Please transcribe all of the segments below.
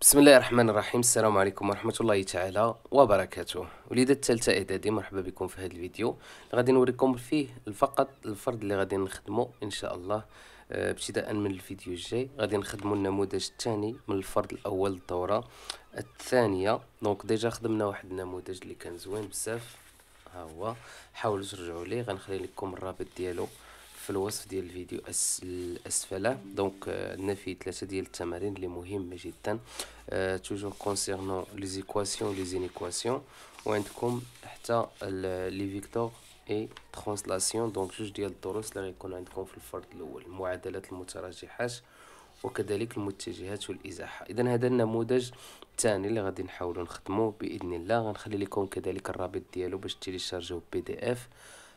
بسم الله الرحمن الرحيم السلام عليكم ورحمة الله تعالى وبركاته وليدة الثالثة إعدادي مرحبا بكم في هذا الفيديو اللي غادي نوريكم فيه فقط الفرد اللي غادي نخدمه إن شاء الله آه، ابتداء من الفيديو الجاي غادي نخدموا النموذج الثاني من الفرد الأول الدورة الثانية دونك ديجا خدمنا واحد النموذج اللي كان زوين بزاف ها هو حاولوا ترجعوا ليه غنخلي لكم الرابط ديالو في الوصف ديال الفيديو أس الأسفل دونك نفي ثلاثه ديال التمارين اللي مهمه جدا توجور كونسيرنون لي زيكواسيون لي زينيكواسيون وعندكم حتى لي فيكتور اي ترانسلاسيون دونك جوج ديال الدروس اللي غيكون عندكم في الفرد الاول المعادلات المتراجحات وكذلك المتجهات والازاحه اذا هذا النموذج الثاني اللي غادي نحاولوا نخدموه باذن الله غنخلي لكم كذلك الرابط ديالو باش تيليشارجيو بي دي اف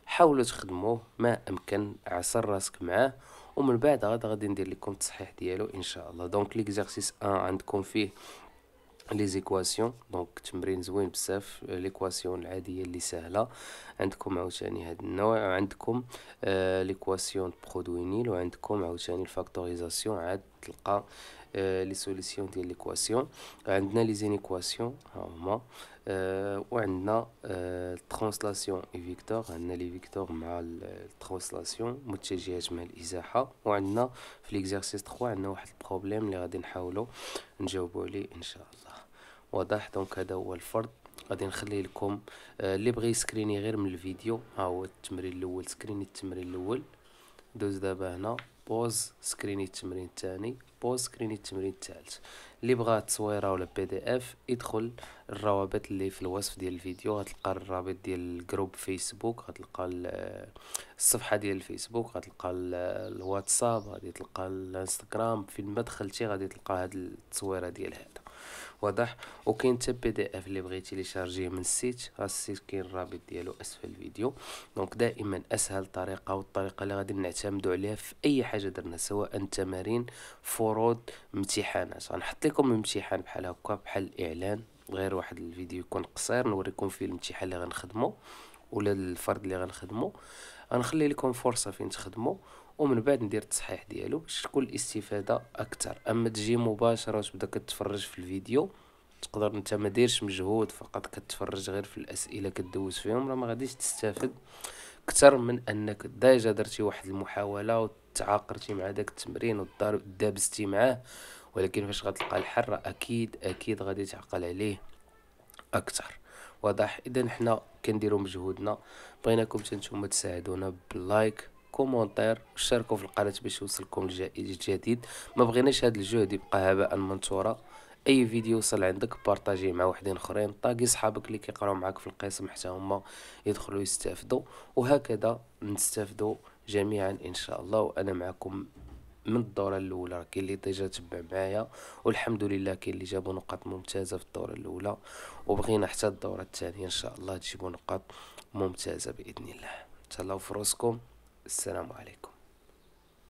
حاولوا تخدموه ما امكن عصر راسك معاه ومن بعد غادا غادي ندير لكم التصحيح ديالو ان شاء الله دونك ليكزارسيس 1 عندكم فيه لي زيكواسيون دونك تمرين زوين بزاف ليكواسيون العاديه اللي سهله عندكم عاوتاني هاد النوع عندكم آه ليكواسيون برودوينيل وعندكم عاوتاني الفاكتوريزاسيون عاد تلقى لي سوليسيون ديال ليكواسيون عندنا لي زينيكواسيون ها هما وعندنا الترانسلاسيون اي فيكتور عندنا لي فيكتور مع الترانسلاسيون متجهات مع الازاحه وعندنا في ليكزارسيس 3 عندنا واحد البروبليم اللي غادي نحاولوا نجاوبوا عليه ان شاء الله واضح دونك هذا هو الفرض غادي نخلي لكم اللي بغى يسكريني غير من الفيديو ها هو التمرين الاول سكريني التمرين الاول دوز دابا هنا بوز سكريني التمرين الثاني بوز سكريني التمرين الثالث اللي بغى التصويره ولا بي دي اف يدخل الروابط اللي في الوصف ديال الفيديو غتلقى الرابط ديال الجروب فيسبوك غتلقى الصفحه ديال الفيسبوك غتلقى الواتساب غادي تلقى الانستغرام فين ما دخلتي غادي تلقى هاد التصويره ديال هذا واضح وكاين حتى بي دي اف اللي بغيتي لي شارجيه من السيت ها السيت كاين الرابط ديالو اسفل الفيديو دونك دائما اسهل طريقه والطريقه اللي غادي نعتمدوا عليها في اي حاجه درنا سواء تمارين فروض امتحانات غنحط لكم امتحان بحال هكا بحال الاعلان غير واحد الفيديو يكون قصير نوريكم فيه الامتحان اللي غنخدمه ولا الفرد اللي غنخدمه غنخلي لكم فرصه فين تخدموا ومن بعد ندير التصحيح ديالو باش تكون الاستفاده اكثر اما تجي مباشره وتبدا كتفرج في الفيديو تقدر انت ما ديرش مجهود فقط كتفرج غير في الاسئله كدوز فيهم راه ما غاديش تستافد اكثر من انك ديجا درتي واحد المحاوله وتعاقرتي مع داك التمرين ودابستي معاه ولكن فاش غتلقى الحر اكيد اكيد غادي تعقل عليه اكثر واضح اذا حنا كنديروا مجهودنا بغيناكم حتى نتوما تساعدونا باللايك كومونتير شاركوا في القناه باش يوصلكم الجائزه الجديد ما بغيناش هذا الجهد يبقى هباء منثورا اي فيديو وصل عندك بارطاجيه مع وحدين اخرين طاقي صحابك اللي كيقراو معاك في القسم حتى هما يدخلوا يستافدوا وهكذا نستافدوا جميعا ان شاء الله وانا معكم من الدوره الاولى كاين اللي ديجا تبع معايا والحمد لله كاين اللي جابوا نقاط ممتازه في الدوره الاولى وبغينا حتى الدوره الثانيه ان شاء الله تجيبوا نقاط ممتازه باذن الله تهلاو في روسكم السلام عليكم